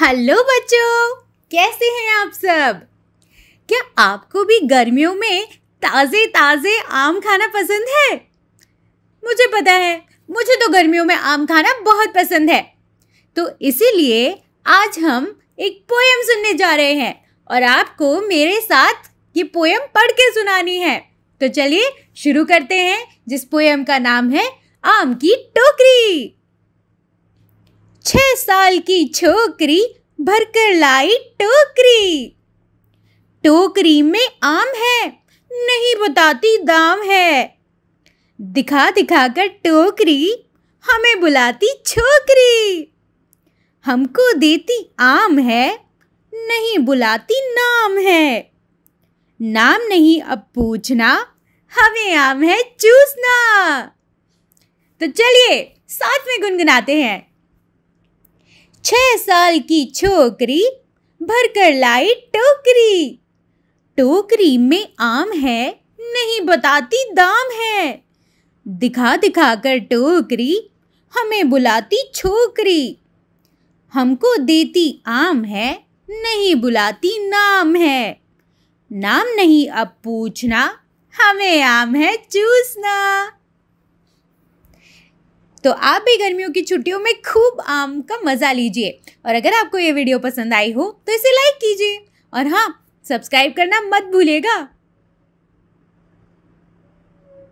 hello बच्चों कैसे हैं आप सब क्या आपको भी गर्मियों में ताज़े ताज़े आम खाना पसंद है मुझे पता है मुझे तो गर्मियों में आम खाना बहुत पसंद है तो इसीलिए आज हम एक पोएम सुनने जा रहे हैं और आपको मेरे साथ ये पोएम पढ़ के सुनानी है तो चलिए शुरू करते हैं जिस पोएम का नाम है आम की टोकरी छह साल की छोकरी भरकर लाई टोकरी टोकरी में आम है नहीं बताती दाम है दिखा दिखा कर टोकरी हमें बुलाती छोकरी हमको देती आम है नहीं बुलाती नाम है नाम नहीं अब पूछना हमें आम है चूसना तो चलिए साथ में गुनगुनाते हैं छह साल की छोकरी भरकर लाई टोकरी टोकरी में आम है नहीं बताती दाम है दिखा दिखा कर टोकरी हमें बुलाती छोकरी हमको देती आम है नहीं बुलाती नाम है नाम नहीं अब पूछना हमें आम है चूसना तो आप भी गर्मियों की छुट्टियों में खूब आम का मज़ा लीजिए और अगर आपको ये वीडियो पसंद आई हो तो इसे लाइक कीजिए और हाँ सब्सक्राइब करना मत भूलिएगा